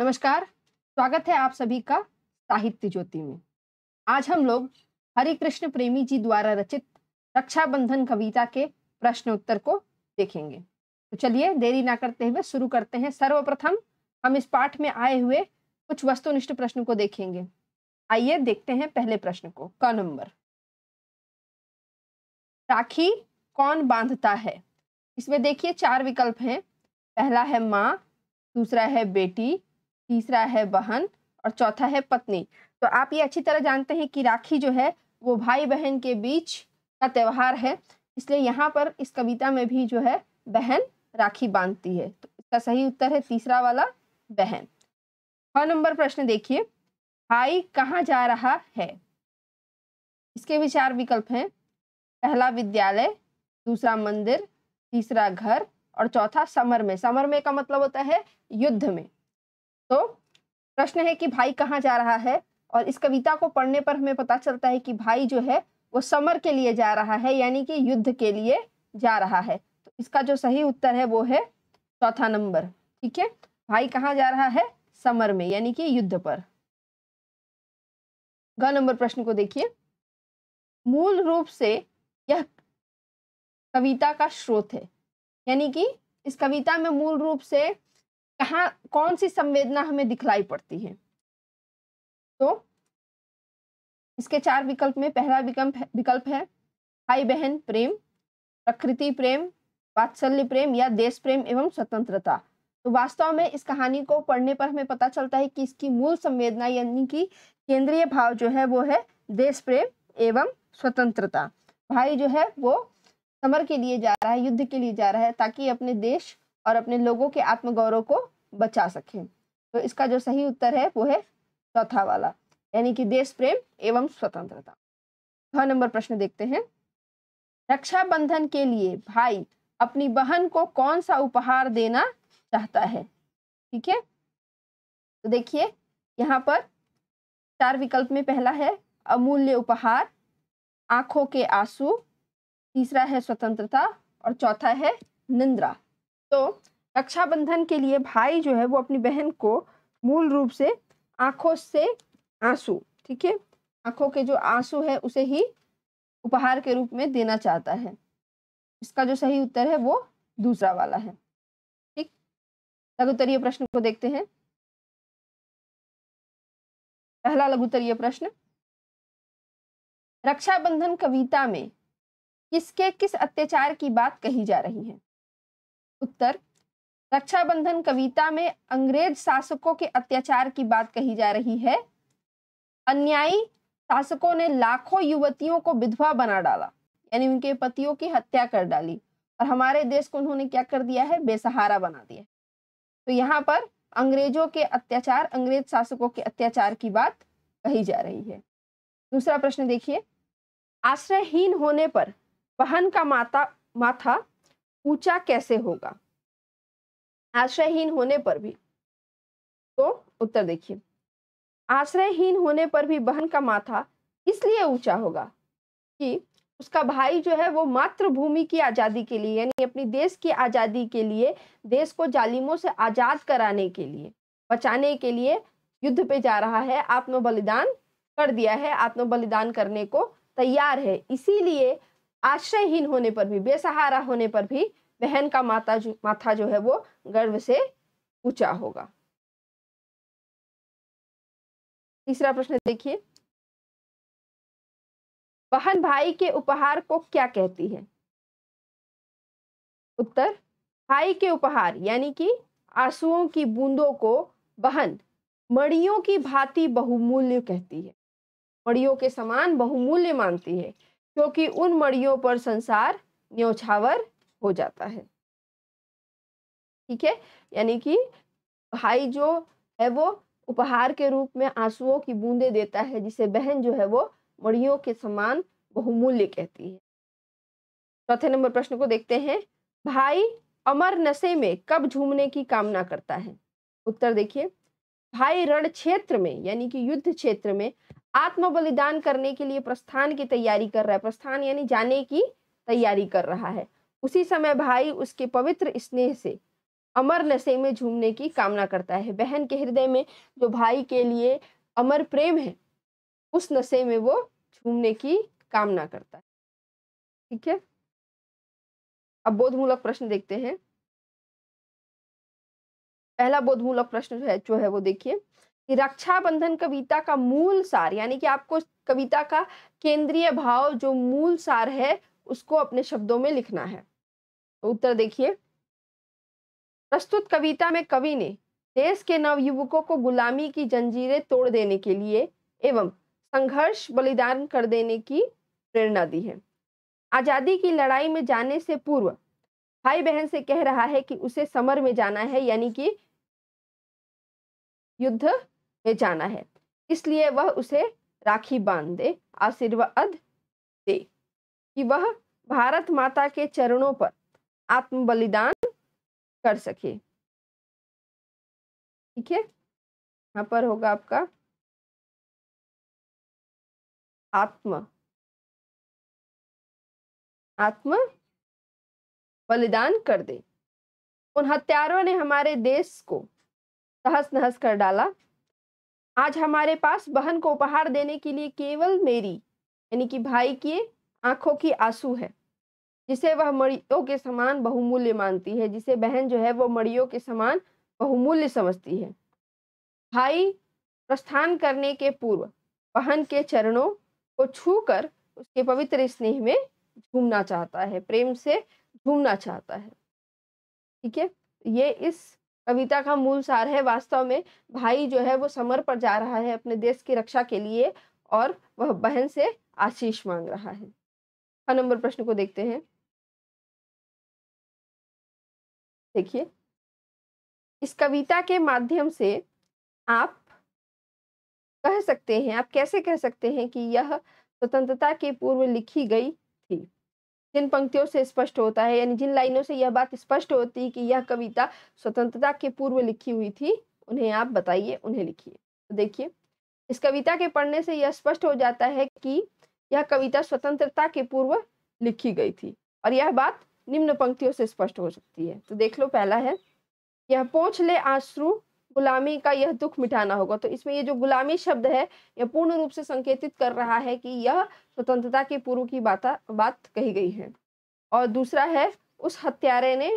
नमस्कार स्वागत है आप सभी का साहित्य ज्योति में आज हम लोग हरिकृष्ण प्रेमी जी द्वारा रचित रक्षाबंधन कविता के प्रश्न उत्तर को देखेंगे तो चलिए देरी ना करते हुए शुरू करते हैं सर्वप्रथम हम इस पाठ में आए हुए कुछ वस्तुनिष्ठ प्रश्न को देखेंगे आइए देखते हैं पहले प्रश्न को क नंबर राखी कौन बांधता है इसमें देखिए चार विकल्प हैं पहला है माँ दूसरा है बेटी तीसरा है बहन और चौथा है पत्नी तो आप ये अच्छी तरह जानते हैं कि राखी जो है वो भाई बहन के बीच का त्यौहार है इसलिए यहाँ पर इस कविता में भी जो है बहन राखी बांधती है तो इसका सही उत्तर है तीसरा वाला बहन छ नंबर प्रश्न देखिए भाई कहाँ जा रहा है इसके भी चार विकल्प हैं पहला विद्यालय दूसरा मंदिर तीसरा घर और चौथा समर में समर में का मतलब होता है युद्ध में तो प्रश्न है कि भाई कहाँ जा रहा है और इस कविता को पढ़ने पर हमें पता चलता है कि भाई जो है वो समर के लिए जा रहा है यानी कि युद्ध के लिए जा रहा है तो इसका जो सही उत्तर है वो है चौथा नंबर ठीक है भाई कहाँ जा रहा है समर में यानी कि युद्ध पर ग नंबर प्रश्न को देखिए मूल रूप से यह कविता का स्रोत है यानी कि इस कविता में मूल रूप से कहा कौन सी संवेदना हमें दिखलाई पड़ती है तो इसके चार विकल्प में पहला विकल्प विकल्प है भाई बहन प्रेम प्रकृति प्रेम वात्सल्य प्रेम या देश प्रेम एवं स्वतंत्रता तो वास्तव में इस कहानी को पढ़ने पर हमें पता चलता है कि इसकी मूल संवेदना यानी कि केंद्रीय भाव जो है वो है देश प्रेम एवं स्वतंत्रता भाई जो है वो समर के लिए जा रहा है युद्ध के लिए जा रहा है ताकि अपने देश और अपने लोगों के आत्मगौरव को बचा सकें तो इसका जो सही उत्तर है वो है चौथा वाला यानी कि देश प्रेम एवं स्वतंत्रता छह नंबर प्रश्न देखते हैं रक्षाबंधन के लिए भाई अपनी बहन को कौन सा उपहार देना चाहता है ठीक है तो देखिए यहाँ पर चार विकल्प में पहला है अमूल्य उपहार आंखों के आंसू तीसरा है स्वतंत्रता और चौथा है निंद्रा तो रक्षाबंधन के लिए भाई जो है वो अपनी बहन को मूल रूप से आंखों से आंसू ठीक है आंखों के जो आंसू है उसे ही उपहार के रूप में देना चाहता है इसका जो सही उत्तर है वो दूसरा वाला है ठीक लघुतरीय प्रश्न को देखते हैं पहला लघुतरीय प्रश्न रक्षाबंधन कविता में किसके किस अत्याचार की बात कही जा रही है उत्तर रक्षाबंधन कविता में अंग्रेज शासकों के अत्याचार की बात कही जा रही है अन्यायी शासकों ने लाखों युवतियों को विधवा बना डाला यानी उनके पतियों की हत्या कर डाली और हमारे देश को उन्होंने क्या कर दिया है बेसहारा बना दिया तो यहाँ पर अंग्रेजों के अत्याचार अंग्रेज शासकों के अत्याचार की बात कही जा रही है दूसरा प्रश्न देखिए आश्रयहीन होने पर बहन का माता माथा ऊंचा कैसे होगा आश्रयहीन होने पर भी तो उत्तर देखिए आश्रयहीन होने पर भी बहन का माथा इसलिए ऊंचा होगा कि उसका भाई जो है वो मातृभूमि की आज़ादी के लिए यानी अपनी देश की आज़ादी के लिए देश को जालिमों से आज़ाद कराने के लिए बचाने के लिए युद्ध पे जा रहा है आत्म बलिदान कर दिया है आत्म बलिदान करने को तैयार है इसीलिए आश्रयहीन होने पर भी बेसहारा होने पर भी बहन का माता जो माथा जो है वो गर्व से ऊंचा होगा तीसरा प्रश्न देखिए बहन भाई के उपहार को क्या कहती है उत्तर भाई के उपहार यानी कि आंसुओं की बूंदों को बहन मड़ियों की भांति बहुमूल्य कहती है मड़ियों के समान बहुमूल्य मानती है क्योंकि उन मड़ियों पर संसार न्योछावर हो जाता है ठीक है यानी कि भाई जो है वो उपहार के रूप में आंसुओं की बूंदे देता है जिसे बहन जो है वो मड़ियों के समान बहुमूल्य कहती है चौथे नंबर प्रश्न को देखते हैं भाई अमर नशे में कब झूमने की कामना करता है उत्तर देखिए भाई रण क्षेत्र में यानी कि युद्ध क्षेत्र में आत्म बलिदान करने के लिए प्रस्थान की तैयारी कर रहा है प्रस्थान यानी जाने की तैयारी कर रहा है उसी समय भाई उसके पवित्र स्नेह से अमर नशे में झूमने की कामना करता है बहन के हृदय में जो भाई के लिए अमर प्रेम है उस नशे में वो झूमने की कामना करता है ठीक है अब बोधमूलक प्रश्न देखते हैं पहला बोधमूलक प्रश्न जो है जो है वो देखिए रक्षाबंधन कविता का मूल सार यानी कि आपको कविता का केंद्रीय भाव जो मूल सार है उसको अपने शब्दों में लिखना है तो उत्तर देखिए प्रस्तुत कविता में कवि ने देश के नवयुवकों को गुलामी की जंजीरें तोड़ देने के लिए एवं संघर्ष बलिदान कर देने की प्रेरणा दी है आज़ादी की लड़ाई में जाने से पूर्व भाई बहन से कह रहा है कि उसे समर में जाना है यानी कि युद्ध में जाना है इसलिए वह उसे राखी बांध दे आशीर्वाद दे कि वह भारत माता के चरणों पर आत्म बलिदान कर सके ठीक है यहाँ पर होगा आपका आत्म आत्म बलिदान कर दे उन हत्यारों ने हमारे देश को तहस नहस कर डाला आज हमारे पास बहन को उपहार देने के लिए केवल मेरी यानी कि भाई की आंखों की आंसू है जिसे वह मड़ियों के समान बहुमूल्य मानती है जिसे बहन जो है वो मड़ियों के समान बहुमूल्य समझती है भाई प्रस्थान करने के पूर्व बहन के चरणों को छूकर उसके पवित्र स्नेह में झूमना चाहता है प्रेम से झूमना चाहता है ठीक है ये इस कविता का मूल सार है वास्तव में भाई जो है वो समर पर जा रहा है अपने देश की रक्षा के लिए और वह बहन से आशीष मांग रहा है नंबर प्रश्न को देखते हैं देखिए इस कविता के माध्यम से आप कह सकते हैं आप कैसे कह सकते हैं कि यह स्वतंत्रता के पूर्व लिखी गई थी जिन पंक्तियों से स्पष्ट होता है यानी जिन लाइनों से यह बात स्पष्ट होती है कि यह कविता स्वतंत्रता के पूर्व लिखी हुई थी उन्हें आप बताइए उन्हें लिखिए तो देखिए इस कविता के पढ़ने से यह स्पष्ट हो जाता है कि यह कविता स्वतंत्रता के पूर्व लिखी गई थी और यह बात निम्न पंक्तियों से स्पष्ट हो सकती है तो देख लो पहला है यह पोछ ले आंसू गुलामी का यह दुख मिटाना होगा तो इसमें ये जो गुलामी शब्द है यह पूर्ण रूप से संकेतित कर रहा है कि यह स्वतंत्रता के पूर्व की बात बात कही गई है और दूसरा है उस हत्यारे ने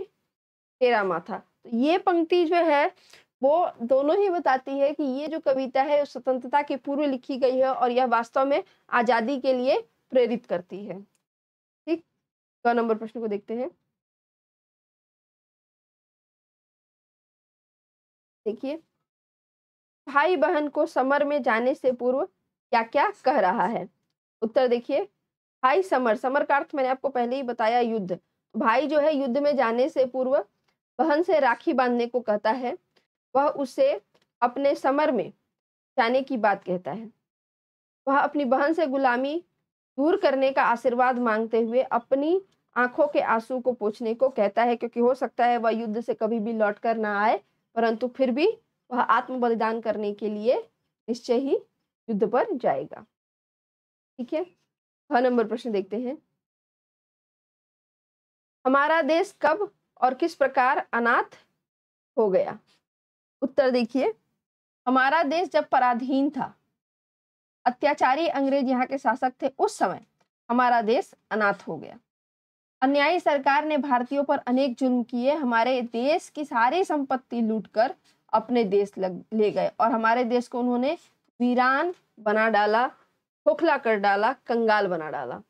तेरा माथा तो ये पंक्ति जो है वो दोनों ही बताती है कि ये जो कविता है स्वतंत्रता के पूर्व लिखी गई है और यह वास्तव में आज़ादी के लिए प्रेरित करती है ठीक नंबर प्रश्न को देखते हैं देखिए भाई बहन को समर में जाने से पूर्व क्या क्या कह रहा है उत्तर देखिए भाई समर समर का अर्थ मैंने आपको पहले ही बताया युद्ध भाई जो है युद्ध में जाने से पूर्व बहन से राखी बांधने को कहता है वह उसे अपने समर में जाने की बात कहता है वह अपनी बहन से गुलामी दूर करने का आशीर्वाद मांगते हुए अपनी आंखों के आंसू को पोछने को कहता है क्योंकि हो सकता है वह युद्ध से कभी भी लौट कर ना आए परंतु फिर भी वह आत्म बलिदान करने के लिए निश्चय ही युद्ध पर जाएगा ठीक है छह नंबर प्रश्न देखते हैं हमारा देश कब और किस प्रकार अनाथ हो गया उत्तर देखिए हमारा देश जब पराधीन था अत्याचारी अंग्रेज यहाँ के शासक थे उस समय हमारा देश अनाथ हो गया अन्यायी सरकार ने भारतीयों पर अनेक जुर्म किए हमारे देश की सारी संपत्ति लूटकर अपने देश लग, ले गए और हमारे देश को उन्होंने वीरान बना डाला खोखला कर डाला कंगाल बना डाला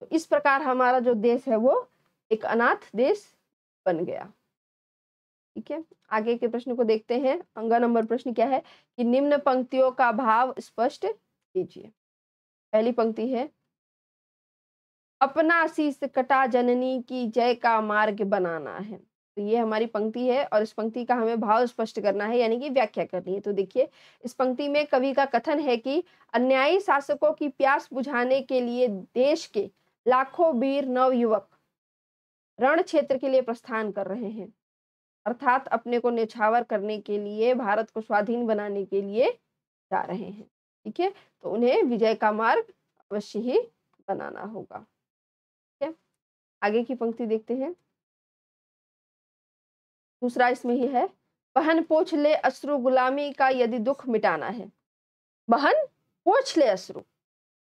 तो इस प्रकार हमारा जो देश है वो एक अनाथ देश बन गया ठीक है आगे के प्रश्न को देखते हैं अंगा नंबर प्रश्न क्या है कि निम्न पंक्तियों का भाव स्पष्ट कीजिए पहली पंक्ति है अपना शीश कटा जननी की जय का मार्ग बनाना है तो ये हमारी पंक्ति है और इस पंक्ति का हमें भाव स्पष्ट करना है यानी कि व्याख्या करनी है तो देखिए इस पंक्ति में कवि का कथन है कि अन्यायी शासकों की प्यास बुझाने के लिए देश के लाखों वीर नव युवक रण क्षेत्र के लिए प्रस्थान कर रहे हैं अर्थात अपने को निछावर करने के लिए भारत को स्वाधीन बनाने के लिए जा रहे हैं ठीक है तो उन्हें विजय का मार्ग अवश्य ही बनाना होगा आगे की पंक्ति देखते हैं दूसरा इसमें ही है बहन पोछ ले अश्रु गुलामी का यदि दुख मिटाना है बहन पोछ ले अश्रु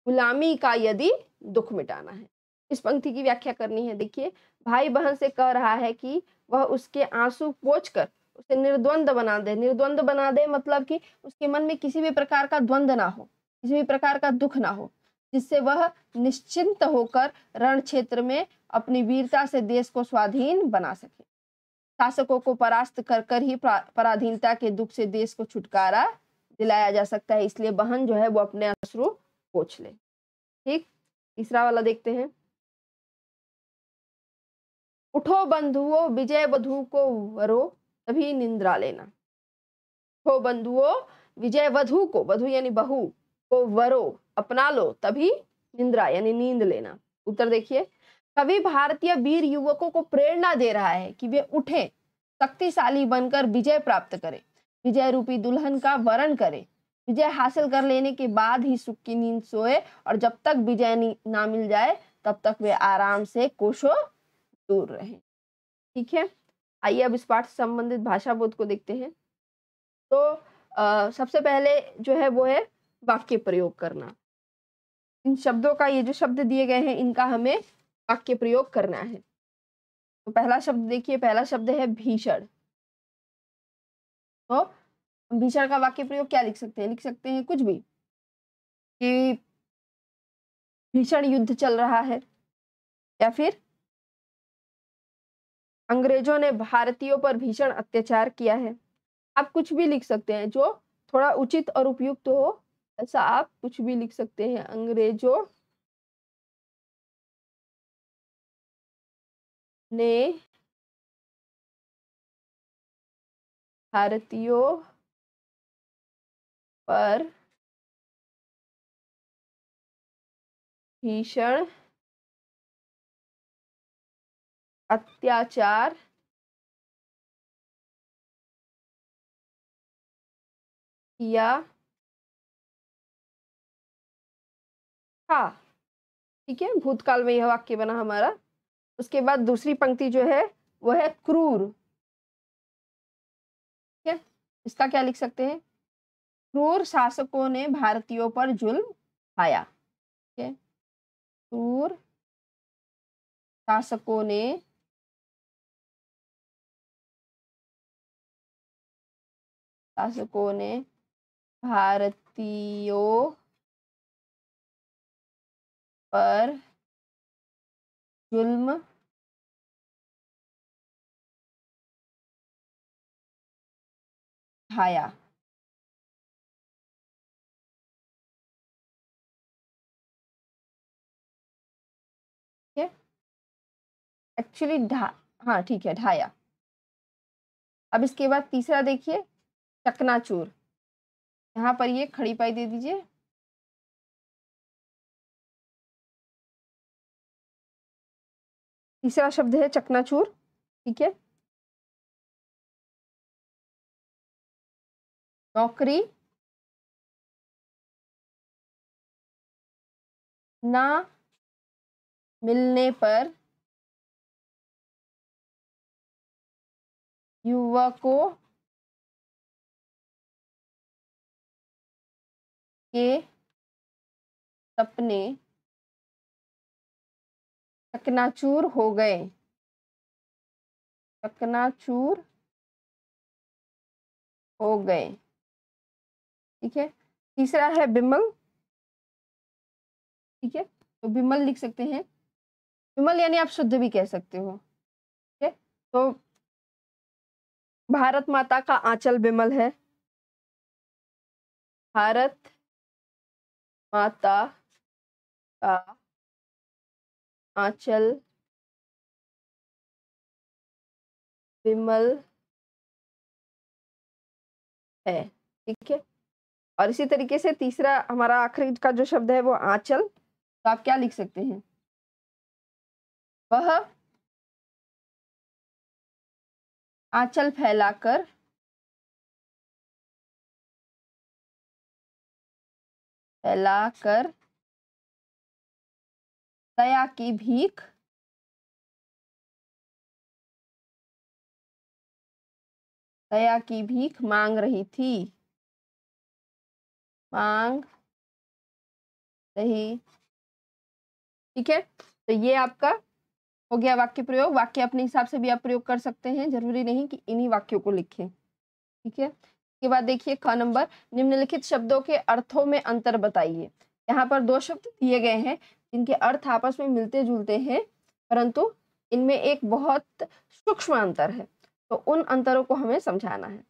गुलामी का यदि दुख मिटाना है इस पंक्ति की व्याख्या करनी है देखिए भाई बहन से कह रहा है कि वह उसके आंसू पोच कर उसे निर्द्वंद बना दे निर्द्वंद बना दे मतलब कि उसके मन में किसी भी प्रकार का द्वंद ना हो किसी भी प्रकार का दुख ना हो जिससे वह निश्चिंत होकर रण क्षेत्र में अपनी वीरता से देश को स्वाधीन बना सके शासकों को परास्त कर कर ही पराधीनता के दुख से देश को छुटकारा दिलाया जा सकता है इसलिए बहन जो है वो अपने अश्रु पोछ ले ठीक तीसरा वाला देखते हैं उठो बंधुओं विजय वधु को वरो तभी निंद्रा लेना उठो बंधुओं विजय वधु को वधु यानी बहू को वरो अपना लो तभी निंद्रा यानी नींद लेना उत्तर देखिए कवि भारतीय वीर युवकों को प्रेरणा दे रहा है कि वे उठें शक्तिशाली बनकर विजय प्राप्त करें विजय रूपी दुल्हन का वरण करें विजय हासिल कर लेने के बाद ही सुख की नींद सोए और जब तक विजय ना मिल जाए तब तक वे आराम से कोशो दूर रहे ठीक है आइए अब इस पाठ से संबंधित भाषा बोध को देखते हैं तो आ, सबसे पहले जो है वो है वाक्य प्रयोग करना इन शब्दों का ये जो शब्द दिए गए हैं इनका हमें वाक्य प्रयोग करना है तो पहला शब्द देखिए पहला शब्द है भीषण तो भीषण का वाक्य प्रयोग क्या लिख सकते हैं लिख सकते हैं कुछ भी कि भीषण युद्ध चल रहा है या फिर अंग्रेजों ने भारतीयों पर भीषण अत्याचार किया है आप कुछ भी लिख सकते हैं जो थोड़ा उचित और उपयुक्त हो ऐसा आप कुछ भी लिख सकते हैं अंग्रेजों ने भारतीयों पर भीषण अत्याचार किया था हाँ, ठीक है भूतकाल में यह वाक्य बना हमारा उसके बाद दूसरी पंक्ति जो है वह है क्रूर ठीक है इसका क्या लिख सकते हैं क्रूर शासकों ने भारतीयों पर जुल्म आया ठीक है क्रूर शासकों ने शासकों ने भारतीयों पर जुल्म ढाया एक्चुअली ढा हाँ ठीक है ढाया अब इसके बाद तीसरा देखिए चकनाचूर यहाँ पर ये खड़ी पाई दे दीजिए तीसरा शब्द है चकनाचूर ठीक है नौकरी ना मिलने पर युवा को के सपने चकनाचूर हो गए चकनाचूर हो गए ठीक है तीसरा है बिमल ठीक है तो बिमल लिख सकते हैं बिमल यानी आप शुद्ध भी कह सकते हो ठीक है तो भारत माता का आंचल बिमल है भारत माता का आंचल विमल है ठीक है और इसी तरीके से तीसरा हमारा आखिरी का जो शब्द है वो आंचल तो आप क्या लिख सकते हैं वह आंचल फैलाकर फैलाकर दया की भीख दया की भीख मांग रही थी मांग रही ठीक है तो ये आपका हो गया वाक्य प्रयोग वाक्य अपने हिसाब से भी आप प्रयोग कर सकते हैं जरूरी नहीं कि इन्हीं वाक्यों को लिखें ठीक है इसके बाद देखिए ख नंबर निम्नलिखित शब्दों के अर्थों में अंतर बताइए यहाँ पर दो शब्द दिए गए हैं जिनके अर्थ आपस में मिलते जुलते हैं परंतु इनमें एक बहुत सूक्ष्म अंतर है तो उन अंतरों को हमें समझाना है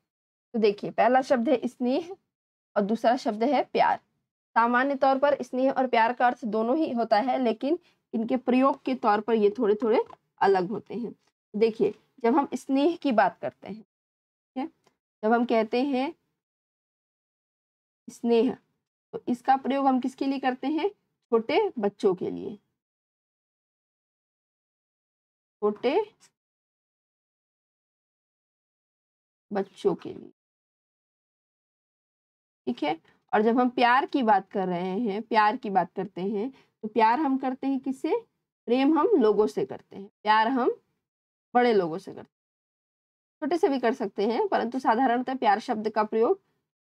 तो देखिए पहला शब्द है स्नेह और दूसरा शब्द है प्यार सामान्य तौर पर स्नेह और प्यार का अर्थ दोनों ही होता है लेकिन इनके प्रयोग के तौर पर ये थोड़े थोड़े अलग होते हैं देखिए जब हम स्नेह की बात करते हैं ठीक है जब हम कहते हैं स्नेह तो इसका प्रयोग हम किसके लिए करते हैं छोटे बच्चों के लिए छोटे बच्चों के लिए ठीक है और जब हम प्यार की बात कर रहे हैं प्यार की बात करते हैं तो प्यार हम करते हैं किससे प्रेम हम लोगों से करते हैं प्यार हम बड़े लोगों से करते हैं छोटे से भी कर सकते हैं परंतु साधारणतः प्यार शब्द का प्रयोग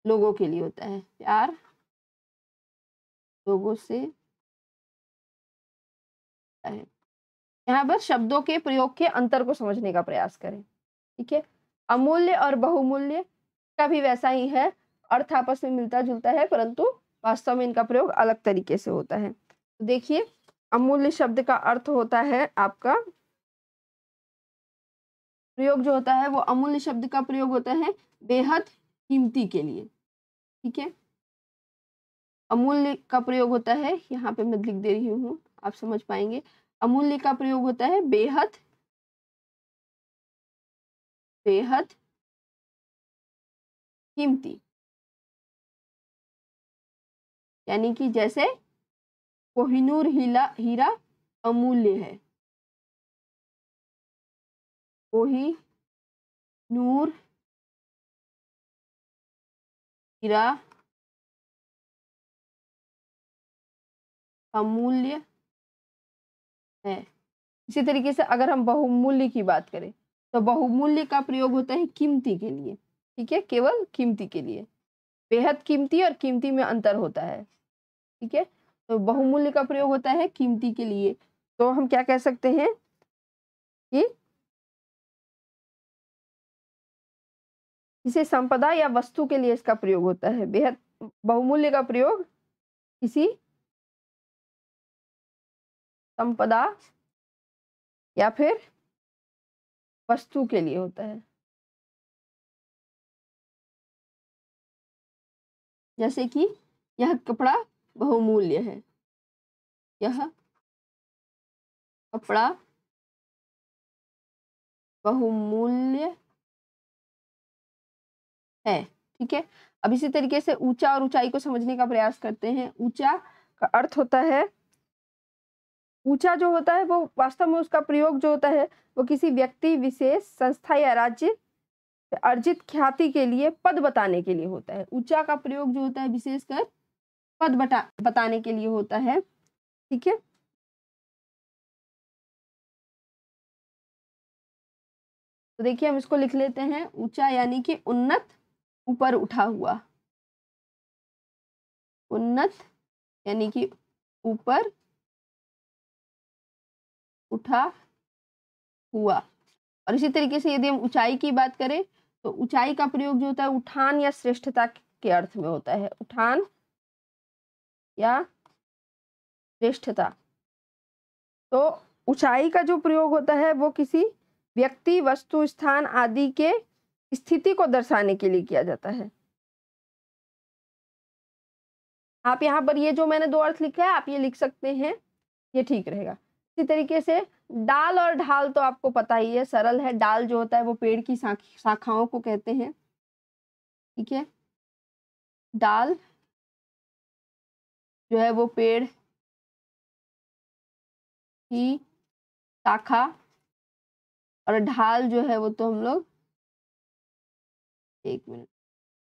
लोगों के लिए होता है प्यार लोगों से जाता है यहाँ पर शब्दों के प्रयोग के अंतर को समझने का प्रयास करें ठीक है अमूल्य और बहुमूल्य का भी वैसा ही है अर्थ आपस में मिलता जुलता है परंतु वास्तव में इनका प्रयोग अलग तरीके से होता है तो देखिए अमूल्य शब्द का अर्थ होता है आपका प्रयोग जो होता है वो अमूल्य शब्द का प्रयोग होता है बेहद कीमती के लिए ठीक है अमूल्य का प्रयोग होता है यहाँ पे मैं लिख दे रही हूँ आप समझ पाएंगे अमूल्य का प्रयोग होता है बेहद बेहद कीमती यानी कि जैसे कोहिनूर हीला हीरा अमूल्य है कोही नूर हीरा अमूल्य हैं इसी तरीके से अगर हम बहुमूल्य की बात करें तो बहुमूल्य का प्रयोग होता है कीमती के लिए ठीक है केवल कीमती के लिए बेहद कीमती और कीमती में अंतर होता है ठीक है तो बहुमूल्य का प्रयोग होता है कीमती के लिए तो हम क्या कह सकते हैं कि इसे संपदा या वस्तु के लिए इसका प्रयोग होता है बेहद बहुमूल्य का प्रयोग किसी संपदा या फिर वस्तु के लिए होता है जैसे कि यह कपड़ा बहुमूल्य है यह कपड़ा बहुमूल्य है ठीक है अब इसी तरीके से ऊंचा और ऊंचाई को समझने का प्रयास करते हैं ऊंचा का अर्थ होता है ऊंचा जो होता है वो वास्तव में उसका प्रयोग जो होता है वो किसी व्यक्ति विशेष संस्था या राज्य अर्जित ख्याति के लिए पद बताने के लिए होता है ऊंचा का प्रयोग जो होता है विशेषकर पद बता बताने के लिए होता है ठीक है तो देखिए हम इसको लिख लेते हैं ऊंचा यानी कि उन्नत ऊपर उठा हुआ उन्नत यानी कि ऊपर उठा हुआ और इसी तरीके से यदि हम ऊंचाई की बात करें तो ऊंचाई का प्रयोग जो होता है उठान या श्रेष्ठता के अर्थ में होता है उठान या श्रेष्ठता तो ऊंचाई का जो प्रयोग होता है वो किसी व्यक्ति वस्तु स्थान आदि के स्थिति को दर्शाने के लिए किया जाता है आप यहाँ पर ये जो मैंने दो अर्थ लिखा है आप ये लिख सकते हैं ये ठीक रहेगा इसी तरीके से डाल और ढाल तो आपको पता ही है सरल है डाल जो होता है वो पेड़ की शाखाओं को कहते हैं ठीक है डाल जो है वो पेड़ की शाखा और ढाल जो है वो तो हम लोग एक मिनट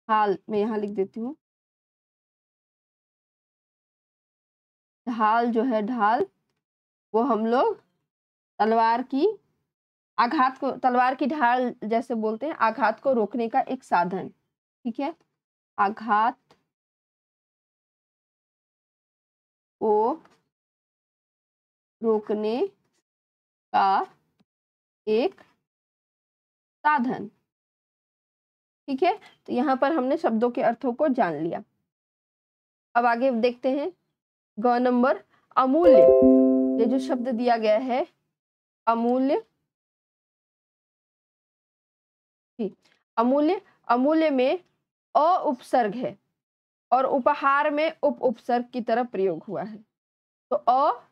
ढाल मैं यहाँ लिख देती हूँ ढाल जो है ढाल वो हम लोग तलवार की आघात को तलवार की ढाल जैसे बोलते हैं आघात को रोकने का एक साधन ठीक है आघात को रोकने का एक साधन ठीक है तो यहाँ पर हमने शब्दों के अर्थों को जान लिया अब आगे देखते हैं ग नंबर अमूल्य ये जो शब्द दिया गया है अमूल्य अमूल्य अमूल्य में अ उपसर्ग है और उपहार में उप उपसर्ग की तरह प्रयोग हुआ है तो अ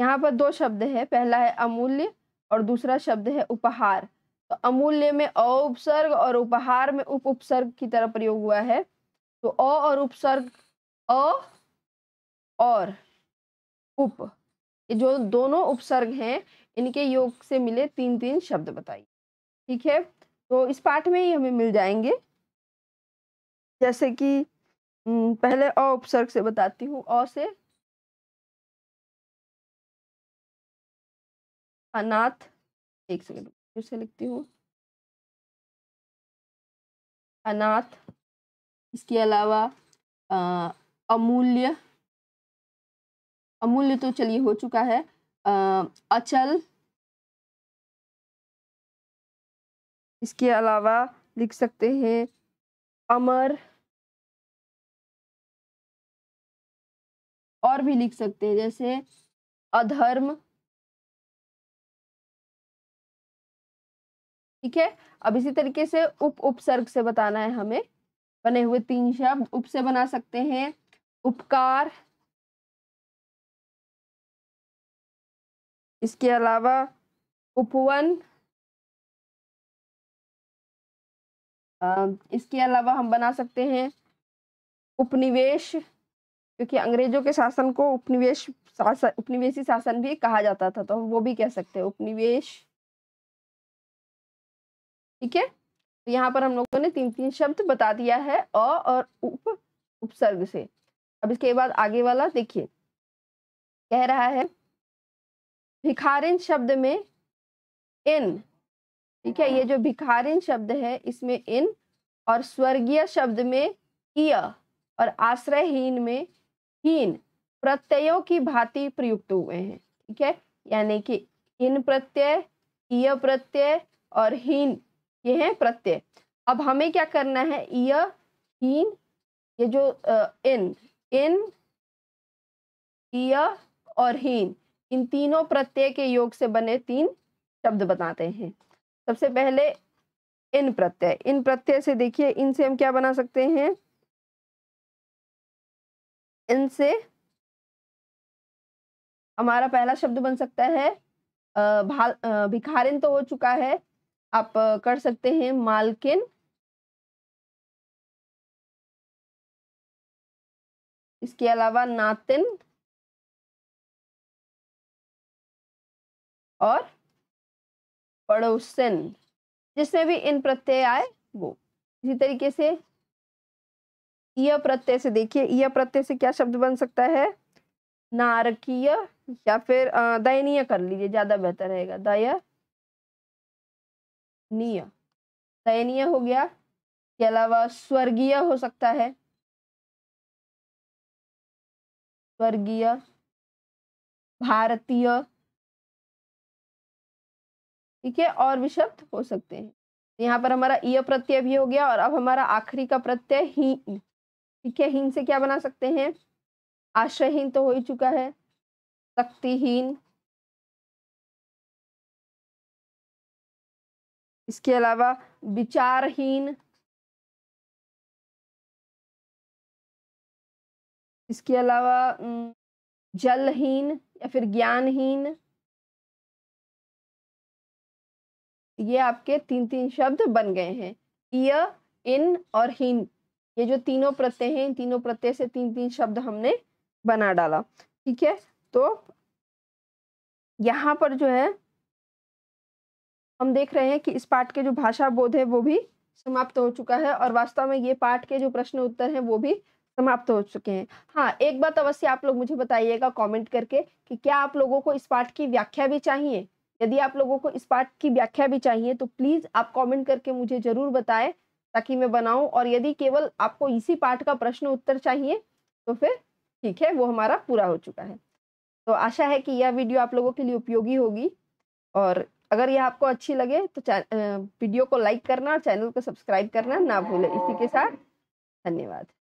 यहाँ पर दो शब्द है पहला है अमूल्य और दूसरा शब्द है उपहार तो अमूल्य में अ उपसर्ग और उपहार में उप उपसर्ग की तरह प्रयोग हुआ है तो अ और उपसर्ग अ और उप जो दोनों उपसर्ग हैं इनके योग से मिले तीन तीन शब्द बताइए ठीक है तो इस पाठ में ही हमें मिल जाएंगे जैसे कि पहले अ उपसर्ग से बताती हूँ अ से अनाथ एक सेकेंड फिर से लिखती हूँ अनाथ इसके अलावा अमूल्य अमूल्य तो चलिए हो चुका है आ, अचल इसके अलावा लिख सकते हैं अमर और भी लिख सकते हैं जैसे अधर्म ठीक है अब इसी तरीके से उप उपसर्ग से बताना है हमें बने हुए तीन शब्द उप से बना सकते हैं उपकार इसके अलावा उपवन इसके अलावा हम बना सकते हैं उपनिवेश क्योंकि अंग्रेजों के शासन को उपनिवेश शासन उपनिवेशी शासन भी कहा जाता था तो हम वो भी कह सकते हैं उपनिवेश ठीक है तो यहाँ पर हम लोगों ने तीन तीन शब्द बता दिया है अ और उप उपसर्ग से अब इसके बाद आगे वाला देखिए कह रहा है भिखारिन शब्द में इन ठीक है ये जो भिखारिन शब्द है इसमें इन और स्वर्गीय शब्द में इय और आश्रयहीन में हीन प्रत्ययों की भांति प्रयुक्त हुए हैं ठीक है यानी कि इन प्रत्यय इय प्रत्यय और हीन ये हैं प्रत्यय अब हमें क्या करना है इय हीन ये जो इन इन इय और हीन इन तीनों प्रत्यय के योग से बने तीन शब्द बताते हैं सबसे पहले इन प्रत्यय इन प्रत्यय से देखिए इनसे हम क्या बना सकते हैं इनसे हमारा पहला शब्द बन सकता है भाल भिखारिन तो हो चुका है आप कर सकते हैं मालकिन इसके अलावा नातिन और पड़ोसन जिसमें भी इन प्रत्यय आए वो इसी तरीके से ईय प्रत्यय से देखिए ईय प्रत्यय से क्या शब्द बन सकता है नारकीय या फिर दयनीय कर लीजिए ज़्यादा बेहतर रहेगा दया नीय दयनीय हो गया के अलावा स्वर्गीय हो सकता है स्वर्गीय भारतीय ठीक है और भी शब्द हो सकते हैं यहाँ पर हमारा ई प्रत्यय भी हो गया और अब हमारा आखिरी का प्रत्यय ही ठीक है हीन से क्या बना सकते हैं आश्रयहीन तो हो ही चुका है शक्तिहीन इसके अलावा विचारहीन इसके अलावा जलहीन या फिर ज्ञानहीन ये आपके तीन तीन शब्द बन गए हैं इय इन और हिन ये जो तीनों प्रत्यय हैं इन तीनों प्रत्यय से तीन तीन शब्द हमने बना डाला ठीक है तो यहाँ पर जो है हम देख रहे हैं कि इस पाठ के जो भाषा बोध है वो भी समाप्त हो चुका है और वास्तव में ये पाठ के जो प्रश्न उत्तर हैं वो भी समाप्त हो चुके हैं हाँ एक बात अवश्य आप लोग मुझे बताइएगा कमेंट करके कि क्या आप लोगों को इस पाठ की व्याख्या भी चाहिए यदि आप लोगों को इस पाठ की व्याख्या भी चाहिए तो प्लीज़ आप कमेंट करके मुझे ज़रूर बताएं ताकि मैं बनाऊं और यदि केवल आपको इसी पार्ट का प्रश्न उत्तर चाहिए तो फिर ठीक है वो हमारा पूरा हो चुका है तो आशा है कि यह वीडियो आप लोगों के लिए उपयोगी होगी और अगर यह आपको अच्छी लगे तो वीडियो को लाइक करना और चैनल को सब्सक्राइब करना ना भूलें इसी के साथ धन्यवाद